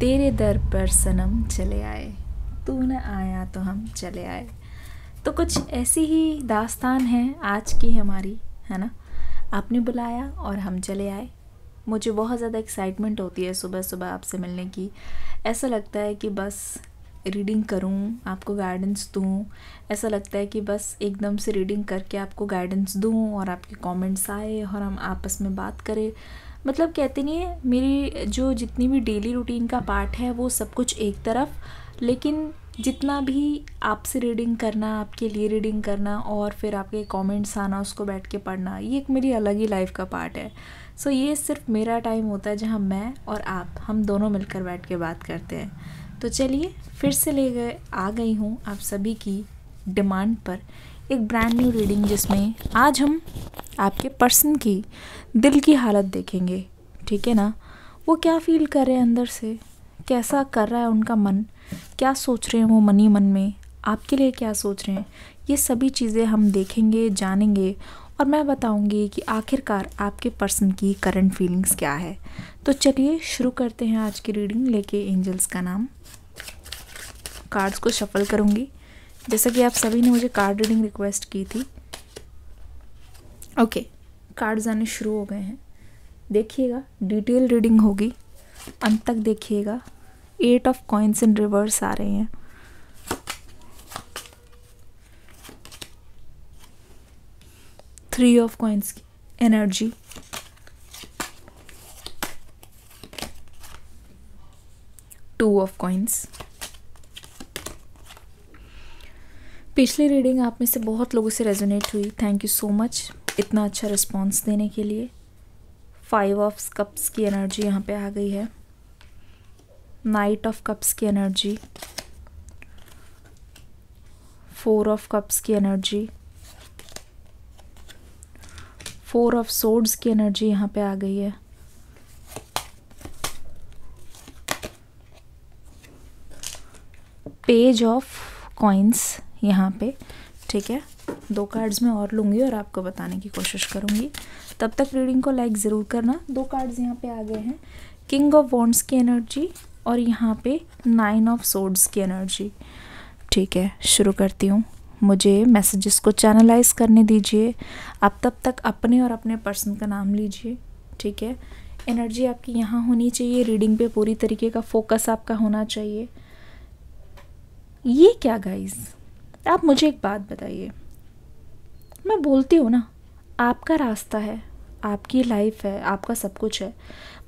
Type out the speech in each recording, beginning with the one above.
तेरे दर पर सनम चले आए तू न आया तो हम चले आए तो कुछ ऐसी ही दास्तान है आज की हमारी है ना आपने बुलाया और हम चले आए मुझे बहुत ज़्यादा एक्साइटमेंट होती है सुबह सुबह आपसे मिलने की ऐसा लगता है कि बस रीडिंग करूँ आपको गाइडेंस दूँ ऐसा लगता है कि बस एकदम से रीडिंग करके आपको गाइडेंस दूँ और आपके कमेंट्स आए और हम आपस में बात करें मतलब कहते नहीं है मेरी जो जितनी भी डेली रूटीन का पार्ट है वो सब कुछ एक तरफ लेकिन जितना भी आपसे रीडिंग करना आपके लिए रीडिंग करना और फिर आपके कमेंट्स आना उसको बैठ के पढ़ना ये एक मेरी अलग ही लाइफ का पार्ट है सो ये सिर्फ मेरा टाइम होता है जहाँ मैं और आप हम दोनों मिलकर बैठ के बात करते हैं तो चलिए फिर से ले गए आ गई हूँ आप सभी की डिमांड पर एक ब्रांड न्यू रीडिंग जिसमें आज हम आपके पर्सन की दिल की हालत देखेंगे ठीक है ना वो क्या फील कर रहे हैं अंदर से कैसा कर रहा है उनका मन क्या सोच रहे हैं वो मन ही मन में आपके लिए क्या सोच रहे हैं ये सभी चीज़ें हम देखेंगे जानेंगे और मैं बताऊंगी कि आखिरकार आपके पर्सन की करंट फीलिंग्स क्या है तो चलिए शुरू करते हैं आज की रीडिंग लेके एंजल्स का नाम कार्ड्स को शफल करूँगी जैसा कि आप सभी ने मुझे कार्ड रीडिंग रिक्वेस्ट की थी ओके कार्ड्स आने शुरू हो गए हैं देखिएगा डिटेल रीडिंग होगी अंत तक देखिएगा eight of coins in reverse आ रहे हैं थ्री ऑफ कॉइन्स की एनर्जी टू ऑफ कॉइन्स पिछली रीडिंग आप में से बहुत लोगों से रेजोनेट हुई थैंक यू सो मच इतना अच्छा रिस्पॉन्स देने के लिए फाइव ऑफ कप्स की एनर्जी यहाँ पे आ गई है नाइट ऑफ कप्स की एनर्जी फोर ऑफ कप्स की एनर्जी फोर ऑफ सोड्स की एनर्जी यहाँ पे आ गई है पेज ऑफ कॉइन्स यहाँ पे ठीक है दो कार्ड्स में और लूँगी और आपको बताने की कोशिश करूँगी तब तक रीडिंग को लाइक ज़रूर करना दो कार्ड्स यहाँ पे आ गए हैं किंग ऑफ वॉन्ट्स की एनर्जी और यहाँ पे नाइन ऑफ सोड्स की एनर्जी ठीक है शुरू करती हूँ मुझे मैसेजेस को चैनलाइज करने दीजिए आप तब तक अपने और अपने पर्सन का नाम लीजिए ठीक है एनर्जी आपकी यहाँ होनी चाहिए रीडिंग पे पूरी तरीके का फोकस आपका होना चाहिए ये क्या गाइज आप मुझे एक बात बताइए मैं बोलती हूँ ना आपका रास्ता है आपकी लाइफ है आपका सब कुछ है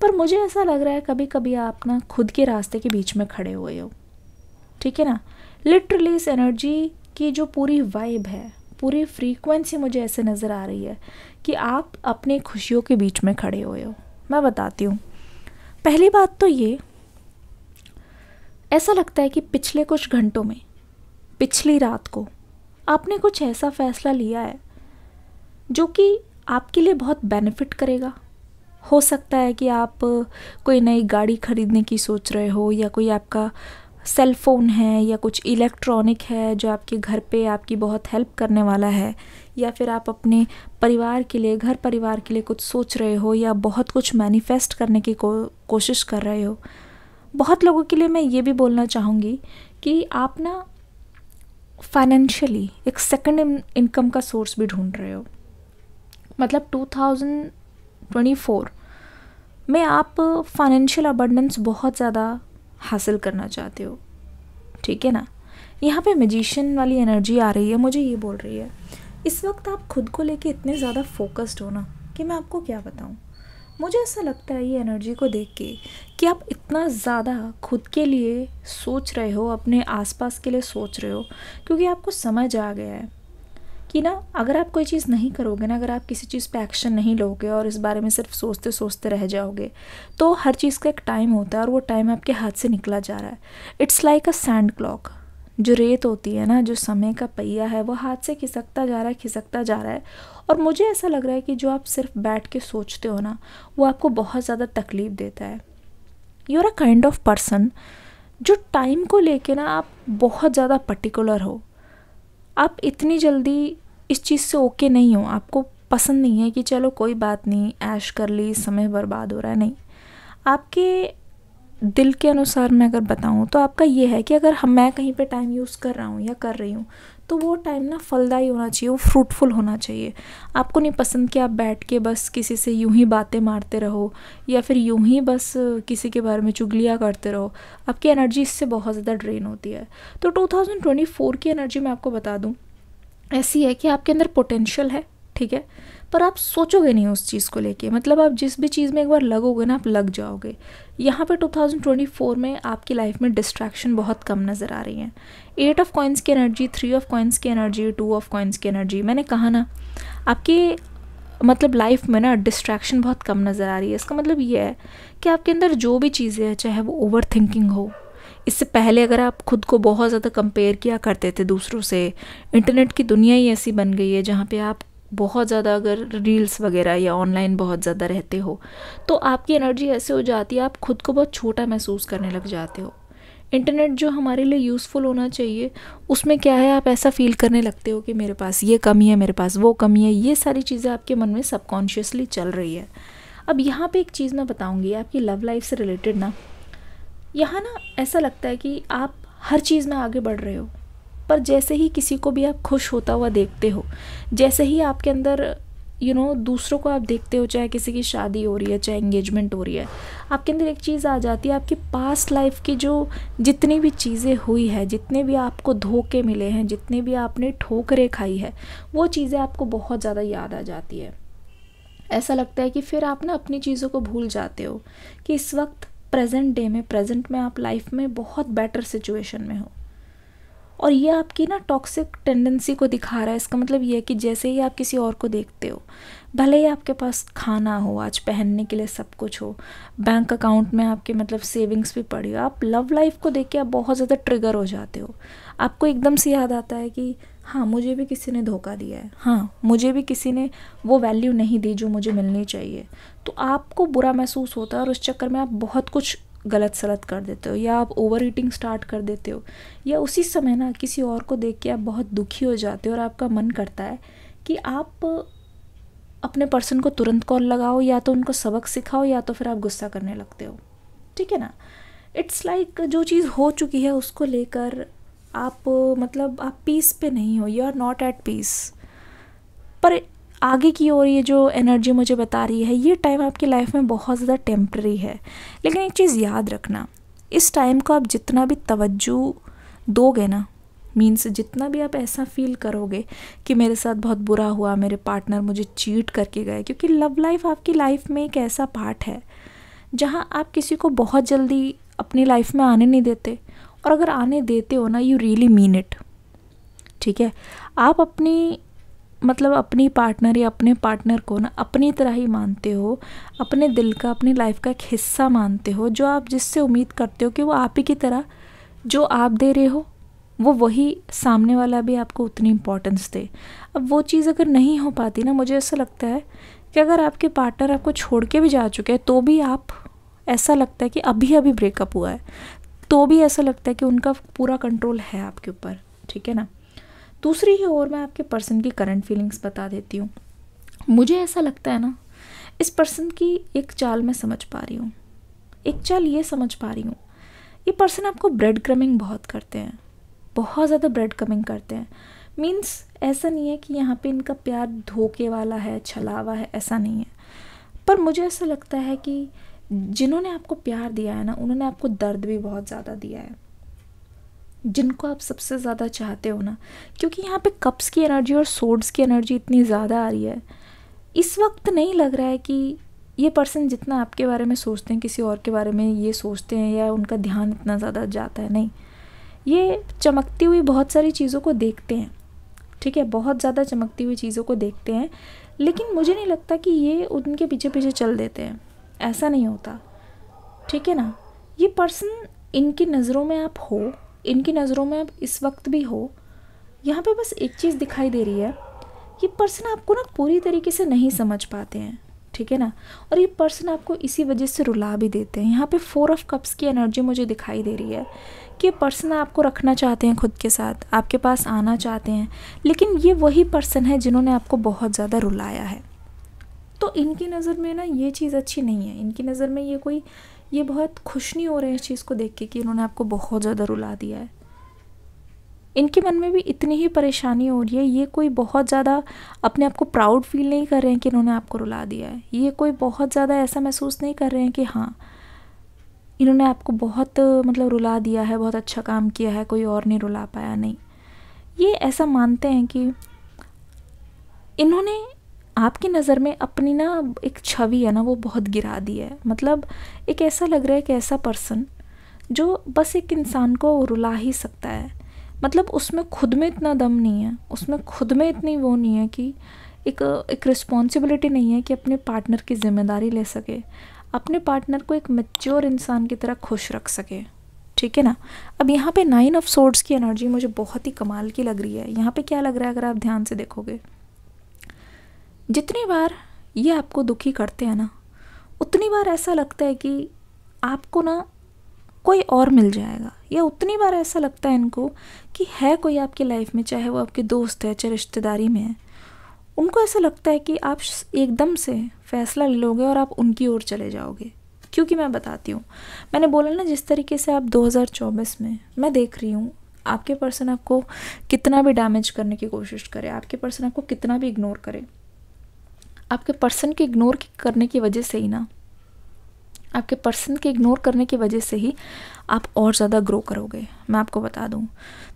पर मुझे ऐसा लग रहा है कभी कभी आप ना खुद के रास्ते के बीच में खड़े हुए हो ठीक है ना लिटरली इस एनर्जी की जो पूरी वाइब है पूरी फ्रीक्वेंसी मुझे ऐसे नज़र आ रही है कि आप अपनी खुशियों के बीच में खड़े हुए हो मैं बताती हूँ पहली बात तो ये ऐसा लगता है कि पिछले कुछ घंटों में पिछली रात को आपने कुछ ऐसा फैसला लिया है जो कि आपके लिए बहुत बेनिफिट करेगा हो सकता है कि आप कोई नई गाड़ी खरीदने की सोच रहे हो या कोई आपका सेल फ़ोन है या कुछ इलेक्ट्रॉनिक है जो आपके घर पे आपकी बहुत हेल्प करने वाला है या फिर आप अपने परिवार के लिए घर परिवार के लिए कुछ सोच रहे हो या बहुत कुछ मैनिफेस्ट करने की को, कोशिश कर रहे हो बहुत लोगों के लिए मैं ये भी बोलना चाहूँगी कि आप ना फाइनेंशियली एक सेकेंड इनकम का सोर्स भी ढूंढ रहे हो मतलब 2024 में आप फाइनेंशियल अबंडेंस बहुत ज़्यादा हासिल करना चाहते हो ठीक है ना यहाँ पे मजिशियन वाली एनर्जी आ रही है मुझे ये बोल रही है इस वक्त आप खुद को लेके इतने ज़्यादा फोकस्ड हो ना कि मैं आपको क्या बताऊँ मुझे ऐसा लगता है ये एनर्जी को देख के कि आप इतना ज़्यादा खुद के लिए सोच रहे हो अपने आसपास के लिए सोच रहे हो क्योंकि आपको समझ आ गया है कि ना अगर आप कोई चीज़ नहीं करोगे ना अगर आप किसी चीज़ पे एक्शन नहीं लोगे और इस बारे में सिर्फ सोचते सोचते रह जाओगे तो हर चीज़ का एक टाइम होता है और वो टाइम आपके हाथ से निकला जा रहा है it's like a sand clock जो रेत होती है ना जो समय का पहिया है वो हाथ से खिसकता जा रहा है खिसकता जा रहा है और मुझे ऐसा लग रहा है कि जो आप सिर्फ बैठ के सोचते हो ना वो आपको बहुत ज़्यादा तकलीफ़ देता है you're a kind of person जो टाइम को लेके ना आप बहुत ज़्यादा पर्टिकुलर हो आप इतनी जल्दी इस चीज़ से ओके नहीं हो आपको पसंद नहीं है कि चलो कोई बात नहीं ऐश कर ली समय बर्बाद हो रहा है नहीं आपके दिल के अनुसार मैं अगर बताऊँ तो आपका ये है कि अगर हम मैं कहीं पे टाइम यूज़ कर रहा हूँ या कर रही हूँ तो वो टाइम ना फलदायी होना चाहिए वो फ्रूटफुल होना चाहिए आपको नहीं पसंद कि आप बैठ के बस किसी से यूं ही बातें मारते रहो या फिर यूं ही बस किसी के बारे में चुगलिया करते रहो आपकी एनर्जी इससे बहुत ज़्यादा ड्रेन होती है तो 2024 की एनर्जी मैं आपको बता दूँ ऐसी है कि आपके अंदर पोटेंशल है ठीक है पर आप सोचोगे नहीं उस चीज़ को लेके मतलब आप जिस भी चीज़ में एक बार लगोगे ना आप लग जाओगे यहाँ पे 2024 में आपकी लाइफ में डिस्ट्रैक्शन बहुत कम नज़र आ रही हैं एट ऑफ कॉइन्स की एनर्जी थ्री ऑफ कॉइन्स की एनर्जी टू ऑफ कॉइन्स की एनर्जी मैंने कहा ना आपकी मतलब लाइफ में ना डिस्ट्रैक्शन बहुत कम नज़र आ रही है इसका मतलब ये है कि आपके अंदर जो भी चीज़ें हैं चाहे वो ओवर थिंकिंग हो इससे पहले अगर आप खुद को बहुत ज़्यादा कंपेयर किया करते थे दूसरों से इंटरनेट की दुनिया ही ऐसी बन गई है जहाँ पे आप बहुत ज़्यादा अगर रील्स वगैरह या ऑनलाइन बहुत ज़्यादा रहते हो तो आपकी एनर्जी ऐसे हो जाती है आप खुद को बहुत छोटा महसूस करने लग जाते हो इंटरनेट जो हमारे लिए यूज़फुल होना चाहिए उसमें क्या है आप ऐसा फील करने लगते हो कि मेरे पास ये कमी है मेरे पास वो कमी है ये सारी चीज़ें आपके मन में सबकॉन्शियसली चल रही है अब यहाँ पे एक चीज़ मैं बताऊँगी आपकी लव लाइफ से रिलेटेड ना यहाँ ना ऐसा लगता है कि आप हर चीज़ में आगे बढ़ रहे हो पर जैसे ही किसी को भी आप खुश होता हुआ देखते हो जैसे ही आपके अंदर यू you नो know, दूसरों को आप देखते हो चाहे किसी की शादी हो रही है चाहे इंगेजमेंट हो रही है आपके अंदर एक चीज़ आ जाती है आपकी पास्ट लाइफ की जो जितनी भी चीज़ें हुई है जितने भी आपको धोखे मिले हैं जितने भी आपने ठोकरें खाई है वो चीज़ें आपको बहुत ज़्यादा याद आ जाती है ऐसा लगता है कि फिर आप ना अपनी चीज़ों को भूल जाते हो कि इस वक्त प्रेजेंट डे में प्रेजेंट में आप लाइफ में बहुत बेटर सिचुएशन में हो और ये आपकी ना टॉक्सिक टेंडेंसी को दिखा रहा है इसका मतलब ये है कि जैसे ही आप किसी और को देखते हो भले ही आपके पास खाना हो आज पहनने के लिए सब कुछ हो बैंक अकाउंट में आपके मतलब सेविंग्स भी पड़ी हो आप लव लाइफ को देख के आप बहुत ज़्यादा ट्रिगर हो जाते हो आपको एकदम से याद आता है कि हाँ मुझे भी किसी ने धोखा दिया है हाँ मुझे भी किसी ने वो वैल्यू नहीं दी जो मुझे मिलनी चाहिए तो आपको बुरा महसूस होता है और उस चक्कर में आप बहुत कुछ गलत सलत कर देते हो या आप ओवर ईटिंग स्टार्ट कर देते हो या उसी समय ना किसी और को देख के आप बहुत दुखी हो जाते हो और आपका मन करता है कि आप अपने पर्सन को तुरंत कॉल लगाओ या तो उनको सबक सिखाओ या तो फिर आप गुस्सा करने लगते हो ठीक है ना इट्स लाइक like, जो चीज़ हो चुकी है उसको लेकर आप मतलब आप पीस पे नहीं हो you are not at peace पर आगे की ओर ये जो एनर्जी मुझे बता रही है ये टाइम आपकी लाइफ में बहुत ज़्यादा टेम्प्रेरी है लेकिन एक चीज़ याद रखना इस टाइम को आप जितना भी तवज्जो दोगे ना मीन्स जितना भी आप ऐसा फील करोगे कि मेरे साथ बहुत बुरा हुआ मेरे पार्टनर मुझे चीट करके गए क्योंकि लव लाइफ आपकी लाइफ में एक ऐसा पार्ट है जहाँ आप किसी को बहुत जल्दी अपनी लाइफ में आने नहीं देते और अगर आने देते हो ना यू रियली मीन इट ठीक है आप अपनी मतलब अपनी पार्टनर या अपने पार्टनर को ना अपनी तरह ही मानते हो अपने दिल का अपनी लाइफ का एक हिस्सा मानते हो जो आप जिससे उम्मीद करते हो कि वो आप ही की तरह जो आप दे रहे हो वो वही सामने वाला भी आपको उतनी इम्पोर्टेंस दे अब वो चीज़ अगर नहीं हो पाती ना मुझे ऐसा लगता है कि अगर आपके पार्टनर आपको छोड़ के भी जा चुके हैं तो भी आप ऐसा लगता है कि अभी अभी ब्रेकअप हुआ है तो भी ऐसा लगता है कि उनका पूरा कंट्रोल है आपके ऊपर ठीक है ना दूसरी ही ओर मैं आपके पर्सन की करंट फीलिंग्स बता देती हूँ मुझे ऐसा लगता है ना इस पर्सन की एक चाल मैं समझ पा रही हूँ एक चाल ये समझ पा रही हूँ ये पर्सन आपको ब्रेड क्रमिंग बहुत करते हैं बहुत ज़्यादा ब्रेड क्रमिंग करते हैं मीन्स ऐसा नहीं है कि यहाँ पे इनका प्यार धोखे वाला है छलावा है ऐसा नहीं है पर मुझे ऐसा लगता है कि जिन्होंने आपको प्यार दिया है ना उन्होंने आपको दर्द भी बहुत ज़्यादा दिया है जिनको आप सबसे ज़्यादा चाहते हो ना क्योंकि यहाँ पे कप्स की एनर्जी और सोड्स की एनर्जी इतनी ज़्यादा आ रही है इस वक्त नहीं लग रहा है कि ये पर्सन जितना आपके बारे में सोचते हैं किसी और के बारे में ये सोचते हैं या उनका ध्यान इतना ज़्यादा जाता है नहीं ये चमकती हुई बहुत सारी चीज़ों को देखते हैं ठीक है बहुत ज़्यादा चमकती हुई चीज़ों को देखते हैं लेकिन मुझे नहीं लगता कि ये उनके पीछे पीछे चल देते हैं ऐसा नहीं होता ठीक है ना ये पर्सन इनकी नज़रों में आप हो इनकी नज़रों में अब इस वक्त भी हो यहाँ पे बस एक चीज़ दिखाई दे रही है ये पर्सन आपको ना पूरी तरीके से नहीं समझ पाते हैं ठीक है ना और ये पर्सन आपको इसी वजह से रुला भी देते हैं यहाँ पे फोर ऑफ कप्स की एनर्जी मुझे दिखाई दे रही है कि ये पर्सन आपको रखना चाहते हैं खुद के साथ आपके पास आना चाहते हैं लेकिन ये वही पर्सन है जिन्होंने आपको बहुत ज़्यादा रुलाया है तो इनकी नज़र में ना ये चीज़ अच्छी नहीं है इनकी नज़र में ये कोई ये बहुत खुश नहीं हो रहे हैं इस चीज़ को देख के कि इन्होंने आपको बहुत ज़्यादा रुला दिया है इनके मन में भी इतनी ही परेशानी हो रही है ये कोई बहुत ज़्यादा अपने आप को प्राउड फील नहीं कर रहे हैं कि इन्होंने आपको रुला दिया है ये कोई बहुत ज़्यादा ऐसा महसूस नहीं कर रहे हैं कि हाँ इन्होंने आपको बहुत मतलब रुला दिया है बहुत अच्छा काम किया है कोई और नहीं रुला पाया नहीं ये ऐसा मानते हैं कि इन्होंने आपकी नज़र में अपनी ना एक छवि है ना वो बहुत गिरा दी है मतलब एक ऐसा लग रहा है कि ऐसा पर्सन जो बस एक इंसान को रुला ही सकता है मतलब उसमें खुद में इतना दम नहीं है उसमें खुद में इतनी वो नहीं है कि एक एक रिस्पॉन्सिबिलिटी नहीं है कि अपने पार्टनर की जिम्मेदारी ले सके अपने पार्टनर को एक मेच्योर इंसान की तरह खुश रख सके ठीक है ना अब यहाँ पे नाइन ऑफ सोर्ड्स की एनर्जी मुझे बहुत ही कमाल की लग रही है यहाँ पे क्या लग रहा है अगर आप ध्यान से देखोगे जितनी बार ये आपको दुखी करते हैं ना उतनी बार ऐसा लगता है कि आपको ना कोई और मिल जाएगा या उतनी बार ऐसा लगता है इनको कि है कोई आपकी लाइफ में चाहे वो आपके दोस्त है चाहे रिश्तेदारी में है उनको ऐसा लगता है कि आप एकदम से फैसला ले लोगे और आप उनकी ओर चले जाओगे क्योंकि मैं बताती हूँ मैंने बोला ना जिस तरीके से आप 2024 में मैं देख रही हूँ आपके पर्सन आपको कितना भी डैमेज करने की कोशिश करे आपके पर्सन आपको कितना भी इग्नोर करे आपके पर्सन के इग्नोर करने की वजह से ही ना आपके पर्सन के इग्नोर करने की वजह से ही आप और ज़्यादा ग्रो करोगे मैं आपको बता दूँ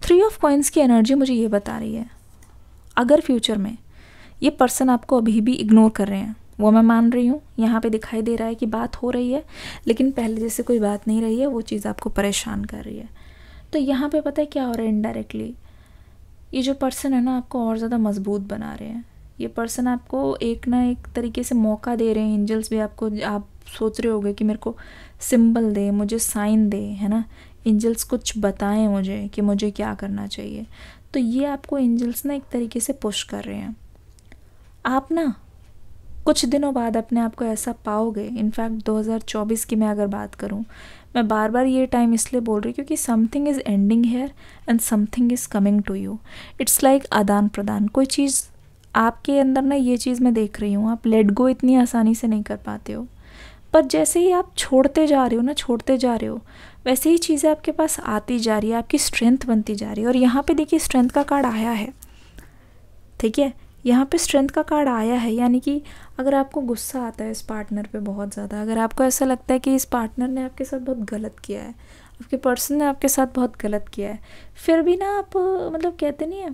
थ्री ऑफ कॉइन्स की एनर्जी मुझे ये बता रही है अगर फ्यूचर में ये पर्सन आपको अभी भी इग्नोर कर रहे हैं वो मैं मान रही हूँ यहाँ पे दिखाई दे रहा है कि बात हो रही है लेकिन पहले जैसे कोई बात नहीं रही है वो चीज़ आपको परेशान कर रही है तो यहाँ पे पता है क्या हो रहा है इनडायरेक्टली ये जो पर्सन है ना आपको और ज़्यादा मजबूत बना रहे हैं ये पर्सन आपको एक ना एक तरीके से मौका दे रहे हैं एंजल्स भी आपको आप सोच रहे होगे कि मेरे को सिंबल दे मुझे साइन दे है ना एंजल्स कुछ बताएं मुझे कि मुझे क्या करना चाहिए तो ये आपको एंजल्स ना एक तरीके से पुश कर रहे हैं आप ना कुछ दिनों बाद अपने आप को ऐसा पाओगे इनफैक्ट 2024 की मैं अगर बात करूँ मैं बार बार ये टाइम इसलिए बोल रही हूँ क्योंकि something is ending here and something is coming to you it's like आदान प्रदान कोई चीज़ आपके अंदर ना ये चीज़ मैं देख रही हूँ आप लेट गो इतनी आसानी से नहीं कर पाते हो पर जैसे ही आप छोड़ते जा रहे हो ना छोड़ते जा रहे हो वैसे ही चीज़ें आपके पास आती जा रही है आपकी स्ट्रेंथ बनती जा रही है और यहाँ पे देखिए स्ट्रेंथ का कार्ड आया है ठीक है यहाँ पे स्ट्रेंथ का कार्ड आया है यानी कि अगर आपको गुस्सा आता है इस पार्टनर पे बहुत ज़्यादा अगर आपको ऐसा लगता है कि इस पार्टनर ने आपके साथ बहुत गलत किया है आपके पर्सन ने आपके साथ बहुत गलत किया है फिर भी ना आप मतलब कहते नहीं है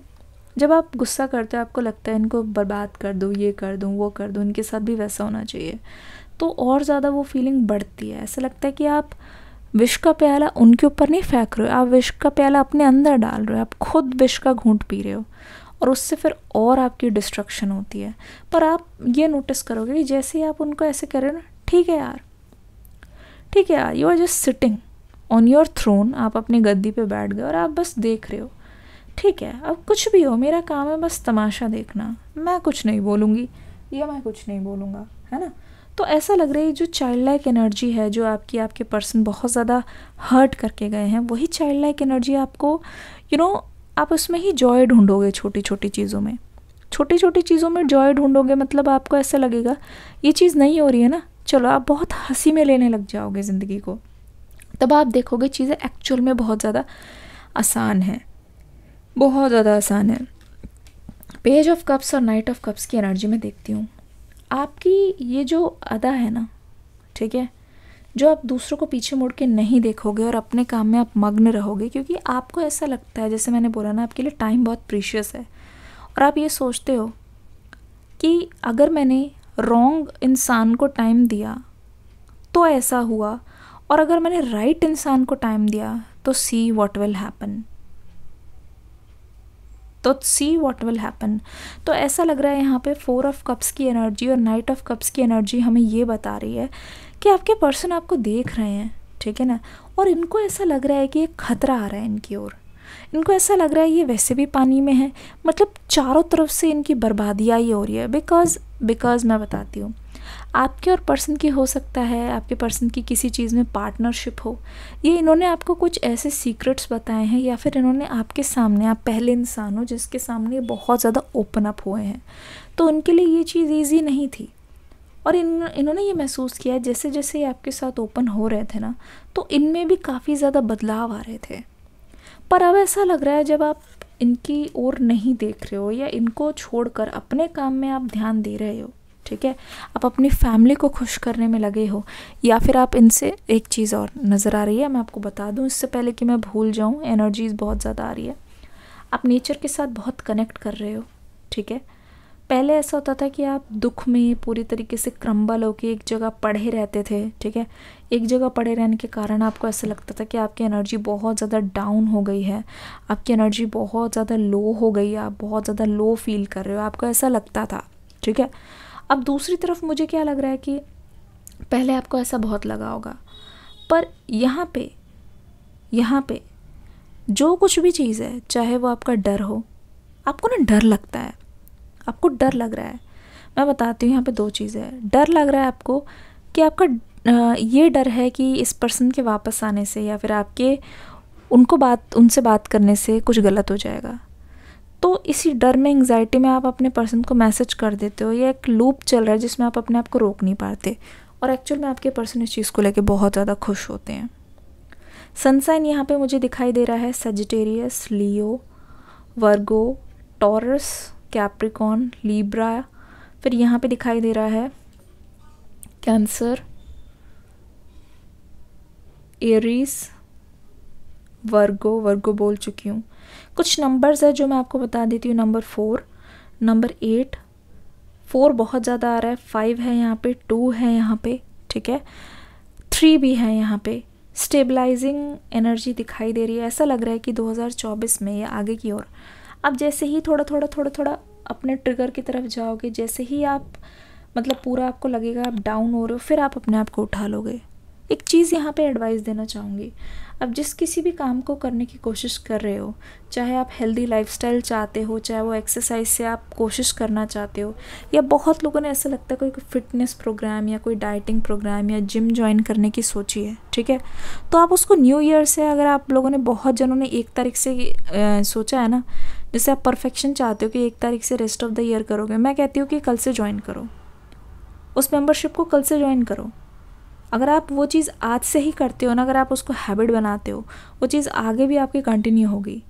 जब आप गुस्सा करते हो आपको लगता है इनको बर्बाद कर दूँ ये कर दूँ वो कर दूँ इनके साथ भी वैसा होना चाहिए तो और ज़्यादा वो फीलिंग बढ़ती है ऐसा लगता है कि आप विश का प्याला उनके ऊपर नहीं फेंक रहे हो आप विश का प्याला अपने अंदर डाल रहे हो आप खुद विश का घूंट पी रहे हो और उससे फिर और आपकी डिस्ट्रक्शन होती है पर आप ये नोटिस करोगे कि जैसे ही आप उनको ऐसे कर रहे हो ना ठीक है यार ठीक है यार you are just sitting on your throne आप अपनी गद्दी पे बैठ गए और आप बस देख रहे हो ठीक है अब कुछ भी हो मेरा काम है बस तमाशा देखना मैं कुछ नहीं बोलूँगी या मैं कुछ नहीं बोलूँगा है ना तो ऐसा लग रहा है जो चाइल्ड लाइक एनर्जी है जो आपकी आपके पर्सन बहुत ज़्यादा हर्ट करके गए हैं वही चाइल्ड लाइक एनर्जी आपको यू you नो know, आप उसमें ही जॉय ढूंढोगे छोटी छोटी चीज़ों में छोटी छोटी चीज़ों में जॉय ढूंढोगे मतलब आपको ऐसा लगेगा ये चीज़ नहीं हो रही है ना चलो आप बहुत हंसी में लेने लग जाओगे ज़िंदगी को तब आप देखोगे चीज़ें एक्चुअल में बहुत ज़्यादा आसान है बहुत ज़्यादा आसान है पेज ऑफ कप्स और नाइट ऑफ कप्स की एनर्जी में देखती हूँ आपकी ये जो अदा है ना ठीक है जो आप दूसरों को पीछे मुड़ के नहीं देखोगे और अपने काम में आप मग्न रहोगे क्योंकि आपको ऐसा लगता है जैसे मैंने बोला ना आपके लिए टाइम बहुत प्रीशियस है और आप ये सोचते हो कि अगर मैंने रॉन्ग इंसान को टाइम दिया तो ऐसा हुआ और अगर मैंने राइट right इंसान को टाइम दिया तो सी वॉट विल हैपन तो सी व्हाट विल हैपन तो ऐसा लग रहा है यहाँ पे फोर ऑफ कप्स की एनर्जी और नाइट ऑफ कप्स की एनर्जी हमें ये बता रही है कि आपके पर्सन आपको देख रहे हैं ठीक है ना और इनको ऐसा लग रहा है कि एक खतरा आ रहा है इनकी ओर इनको ऐसा लग रहा है ये वैसे भी पानी में है मतलब चारों तरफ से इनकी बर्बादियाँ ही हो रही है बिकॉज बिकॉज मैं बताती हूँ आपके और पर्सन की हो सकता है आपके पर्सन की किसी चीज़ में पार्टनरशिप हो ये इन्होंने आपको कुछ ऐसे सीक्रेट्स बताए हैं या फिर इन्होंने आपके सामने आप पहले इंसान हो जिसके सामने बहुत ज़्यादा ओपन अप हुए हैं तो उनके लिए ये चीज़ ईजी नहीं थी और इन इन्होंने ये महसूस किया जैसे जैसे ये आपके साथ ओपन हो रहे थे ना तो इनमें भी काफ़ी ज़्यादा बदलाव आ रहे थे पर अब ऐसा लग रहा है जब आप इनकी ओर नहीं देख रहे हो या इनको छोड़कर अपने काम में आप ध्यान दे रहे हो ठीक है आप अपनी फैमिली को खुश करने में लगे हो या फिर आप इनसे एक चीज़ और नज़र आ रही है मैं आपको बता दूँ इससे पहले कि मैं भूल जाऊँ एनर्जीज बहुत ज़्यादा आ रही है आप नेचर के साथ बहुत कनेक्ट कर रहे हो ठीक है पहले ऐसा होता था कि आप दुख में पूरी तरीके से क्रम्बल होकर एक जगह पढ़े रहते थे ठीक है एक जगह पढ़े रहने के कारण आपको ऐसा लगता था कि आपकी एनर्जी बहुत ज़्यादा डाउन हो गई है आपकी एनर्जी बहुत ज़्यादा लो हो गई है आप बहुत ज़्यादा लो फील कर रहे हो आपको ऐसा लगता था ठीक है अब दूसरी तरफ मुझे क्या लग रहा है कि पहले आपको ऐसा बहुत लगा होगा पर यहाँ पे यहाँ पे जो कुछ भी चीज़ है चाहे वो आपका डर हो आपको ना डर लगता है आपको डर लग रहा है मैं बताती हूँ यहाँ पे दो चीज़ें हैं डर लग रहा है आपको कि आपका ये डर है कि इस पर्सन के वापस आने से या फिर आपके उनको बात उनसे बात करने से कुछ गलत हो जाएगा तो इसी डर में एंग्जाइटी में आप अपने पर्सन को मैसेज कर देते हो ये एक लूप चल रहा है जिसमें आप अपने आप को रोक नहीं पाते और एक्चुअल में आपके पर्सन इस चीज़ को लेकर बहुत ज़्यादा खुश होते हैं सनसाइन यहाँ पे मुझे दिखाई दे रहा है Sagittarius Leo Virgo Taurus Capricorn Libra फिर यहाँ पे दिखाई दे रहा है कैंसर एरीज़ वर्गो वर्गो बोल चुकी हूँ कुछ नंबर्स है जो मैं आपको बता देती हूँ number four number eight four बहुत ज़्यादा आ रहा है फाइव है यहाँ पे टू है यहाँ पे ठीक है थ्री भी है यहाँ पे स्टेबलाइजिंग एनर्जी दिखाई दे रही है ऐसा लग रहा है कि 2024 में या आगे की ओर आप जैसे ही थोड़ा थोड़ा थोड़ा थोड़ा अपने ट्रिगर की तरफ जाओगे जैसे ही आप मतलब पूरा आपको लगेगा आप डाउन हो रहे हो फिर आप अपने आप को उठा लोगे एक चीज़ यहाँ पे एडवाइस देना चाहूँगी अब जिस किसी भी काम को करने की कोशिश कर रहे हो चाहे आप हेल्दी लाइफस्टाइल चाहते हो चाहे वो एक्सरसाइज से आप कोशिश करना चाहते हो या बहुत लोगों ने ऐसा लगता है कोई, फिटनेस प्रोग्राम या कोई डाइटिंग प्रोग्राम या जिम ज्वाइन करने की सोची है ठीक है तो आप उसको न्यू ईयर से अगर आप लोगों ने बहुत जनों ने एक तारीख से सोचा है ना जैसे आप परफेक्शन चाहते हो कि एक तारीख से रेस्ट ऑफ द ईयर करोगे मैं कहती हूँ कि कल से ज्वाइन करो उस मेम्बरशिप को कल से ज्वाइन करो अगर आप वो चीज़ आज से ही करते हो ना अगर आप उसको हैबिट बनाते हो वो चीज़ आगे भी आपकी कंटिन्यू होगी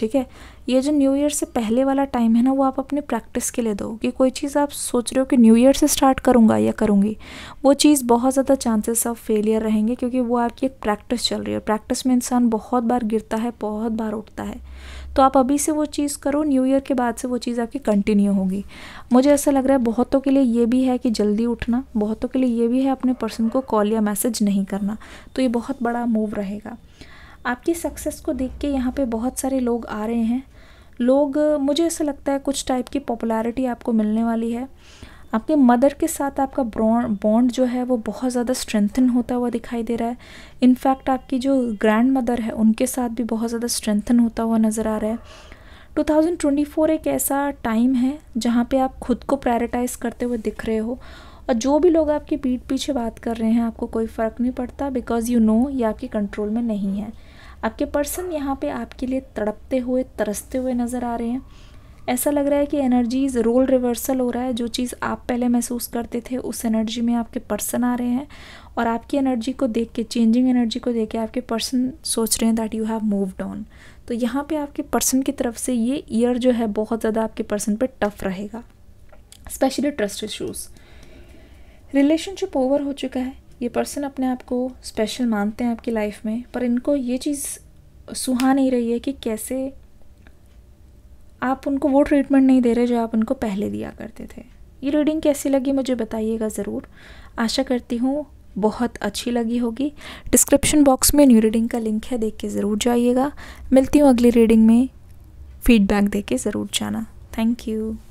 ठीक है ये जो न्यू ईयर से पहले वाला टाइम है ना वो आप अपने प्रैक्टिस के लिए दो कि कोई चीज़ आप सोच रहे हो कि न्यू ईयर से स्टार्ट करूँगा या करूँगी वो चीज़ बहुत ज़्यादा चांसेस ऑफ फेलियर रहेंगे क्योंकि वो आपकी एक प्रैक्टिस चल रही है प्रैक्टिस में इंसान बहुत बार गिरता है बहुत बार उठता है तो आप अभी से वो चीज़ करो न्यू ईयर के बाद से वो चीज़ आपकी कंटिन्यू होगी मुझे ऐसा लग रहा है बहुतों के लिए ये भी है कि जल्दी उठना बहुतों के लिए ये भी है अपने पर्सन को कॉल या मैसेज नहीं करना तो ये बहुत बड़ा मूव रहेगा आपकी सक्सेस को देख के यहाँ पे बहुत सारे लोग आ रहे हैं लोग मुझे ऐसा लगता है कुछ टाइप की पॉपुलैरिटी आपको मिलने वाली है आपके मदर के साथ आपका बॉन्ड जो है वो बहुत ज़्यादा स्ट्रेंथन होता हुआ दिखाई दे रहा है इनफैक्ट आपकी जो ग्रैंड मदर है उनके साथ भी बहुत ज़्यादा स्ट्रेंथन होता हुआ नज़र आ रहा है 2024 एक ऐसा टाइम है जहाँ पे आप खुद को प्रायोरिटाइज करते हुए दिख रहे हो और जो भी लोग आपकी पीठ पीछे बात कर रहे हैं आपको कोई फ़र्क नहीं पड़ता बिकॉज़ यू नो ये आपके कंट्रोल में नहीं है आपके पर्सन यहाँ पे आपके लिए तड़पते हुए तरसते हुए नज़र आ रहे हैं ऐसा लग रहा है कि एनर्जीज रोल रिवर्सल हो रहा है जो चीज़ आप पहले महसूस करते थे उस एनर्जी में आपके पर्सन आ रहे हैं और आपकी एनर्जी को देख के चेंजिंग एनर्जी को देख के आपके पर्सन सोच रहे हैं that you have moved on तो यहाँ पे आपके पर्सन की तरफ से ये ईयर जो है बहुत ज़्यादा आपके पर्सन पर टफ रहेगा specially trust issues relationship over हो चुका है ये पर्सन अपने आप को स्पेशल मानते हैं आपकी लाइफ में पर इनको ये चीज़ सुहा नहीं रही है कि कैसे आप उनको वो ट्रीटमेंट नहीं दे रहे जो आप उनको पहले दिया करते थे ये रीडिंग कैसी लगी मुझे बताइएगा ज़रूर आशा करती हूँ बहुत अच्छी लगी होगी डिस्क्रिप्शन बॉक्स में न्यू रीडिंग का लिंक है देख के ज़रूर जाइएगा मिलती हूँ अगली रीडिंग में फीडबैक दे के ज़रूर जाना थैंक यू